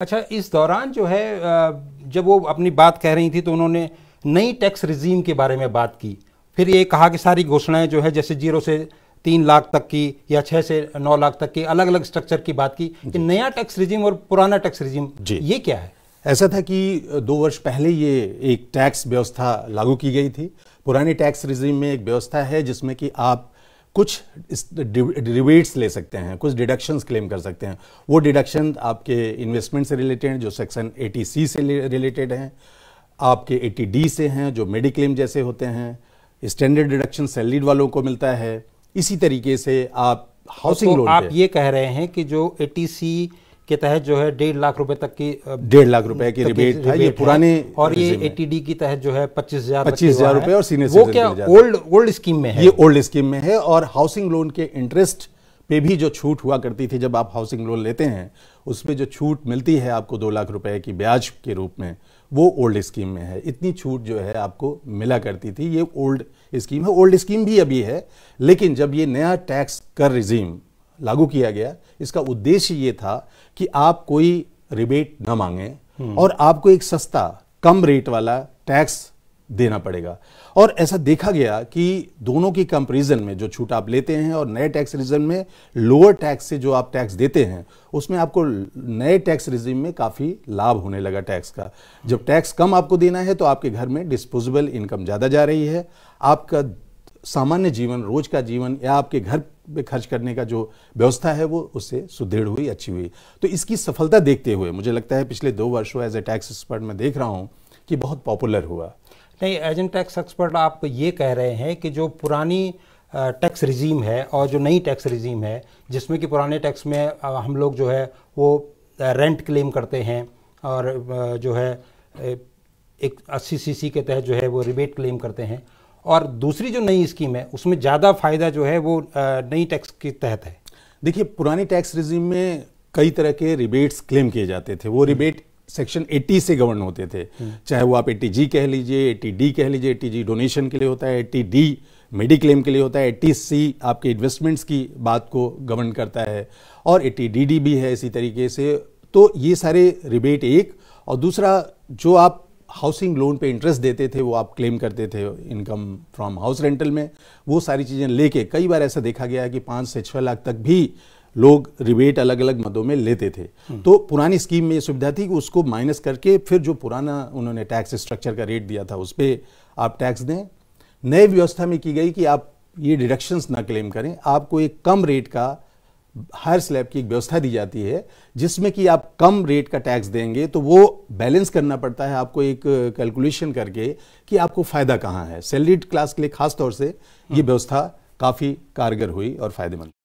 अच्छा इस दौरान जो है जब वो अपनी बात कह रही थी तो उन्होंने नई टैक्स रिजीम के बारे में बात की फिर ये कहा कि सारी घोषणाएं जो है जैसे जीरो से तीन लाख तक की या छः से नौ लाख तक की अलग अलग स्ट्रक्चर की बात की कि नया टैक्स रिजीम और पुराना टैक्स रिजीम ये क्या है ऐसा था कि दो वर्ष पहले ये एक टैक्स व्यवस्था लागू की गई थी पुरानी टैक्स रिजीम में एक व्यवस्था है जिसमें कि आप कुछ डिबेट्स ले सकते हैं कुछ डिडक्शंस क्लेम कर सकते हैं वो डिडक्शन आपके इन्वेस्टमेंट से रिलेटेड हैं जो सेक्शन सी से रिलेटेड हैं आपके डी से हैं जो मेडिक्लेम जैसे होते हैं स्टैंडर्ड डिडक्शन सैलरीड वालों को मिलता है इसी तरीके से आप हाउसिंग तो लोन आप ये कह रहे हैं कि जो ए के तहत जो है डेढ़ लाख रुपए तक की डेढ़ लाख रुपए की रिबेट था ये पुराने और ये एटीडी की तहत जो है पच्चीस हजार पच्चीस हजार रुपए और सीनियर वो क्या ओल्ड ओल्ड स्कीम में है ये ओल्ड स्कीम में है और हाउसिंग लोन के इंटरेस्ट पे भी जो छूट हुआ करती थी जब आप हाउसिंग लोन लेते हैं उसमें जो छूट मिलती है आपको दो लाख रुपए की ब्याज के रूप में वो ओल्ड स्कीम में है इतनी छूट जो है आपको मिला करती थी ये ओल्ड स्कीम है ओल्ड स्कीम भी अभी है लेकिन जब ये नया टैक्स कर रिजीम लागू किया गया इसका उद्देश्य ये था कि आप कोई रिबेट न मांगे हम्म। और आपको एक सस्ता कम रेट वाला टैक्स देना पड़ेगा और ऐसा देखा गया कि दोनों की कंपेरिजन में जो छूट आप लेते हैं और नए टैक्स रिजन में लोअर टैक्स से जो आप टैक्स देते हैं उसमें आपको नए टैक्स रिजिम में काफ़ी लाभ होने लगा टैक्स का जब टैक्स कम आपको देना है तो आपके घर में डिस्पोजेबल इनकम ज़्यादा जा रही है आपका सामान्य जीवन रोज का जीवन या आपके घर में खर्च करने का जो व्यवस्था है वो उससे सुदृढ़ हुई अच्छी हुई तो इसकी सफलता देखते हुए मुझे लगता है पिछले दो वर्षों एज ए टैक्स एक्सपर्ट मैं देख रहा हूँ कि बहुत पॉपुलर हुआ नहीं एज एन टैक्स एक्सपर्ट आप ये कह रहे हैं कि जो पुरानी टैक्स रिजीम है और जो नई टैक्स रिजीम है जिसमें कि पुराने टैक्स में हम लोग जो है वो रेंट क्लेम करते हैं और जो है एक अस्सी सी के तहत जो है वो रिबेट क्लेम करते हैं और दूसरी जो नई स्कीम है उसमें ज़्यादा फ़ायदा जो है वो नई टैक्स के तहत है देखिए पुराने टैक्स रिजीम में कई तरह के रिबेट्स क्लेम किए जाते थे वो हम्म। रिबेट सेक्शन 80 से गवर्न होते थे हम्म। चाहे वो आप ए जी कह लीजिए ए डी कह लीजिए ए जी डोनेशन के लिए होता है ए डी मेडी क्लेम के लिए होता है 80 सी आपके इन्वेस्टमेंट्स की बात को गवर्न करता है और ए डी डी भी है इसी तरीके से तो ये सारे रिबेट एक और दूसरा जो आप हाउसिंग लोन पे इंटरेस्ट देते थे वो आप क्लेम करते थे इनकम फ्रॉम हाउस रेंटल में वो सारी चीज़ें लेके कई बार ऐसा देखा गया है कि पाँच से छः लाख तक भी लोग रिबेट अलग अलग मदों में लेते थे हम्म। तो पुरानी स्कीम में ये सुविधा थी कि उसको माइनस करके फिर जो पुराना उन्होंने टैक्स स्ट्रक्चर का रेट दिया था उस पर आप टैक्स दें नए व्यवस्था में की गई कि आप ये डिडक्शंस ना क्लेम करें आपको एक कम रेट का हर स्लैब की एक व्यवस्था दी जाती है जिसमें कि आप कम रेट का टैक्स देंगे तो वो बैलेंस करना पड़ता है आपको एक कैलकुलेशन uh, करके कि आपको फ़ायदा कहाँ है सैलरीड क्लास के लिए खास तौर से ये व्यवस्था काफ़ी कारगर हुई और फायदेमंद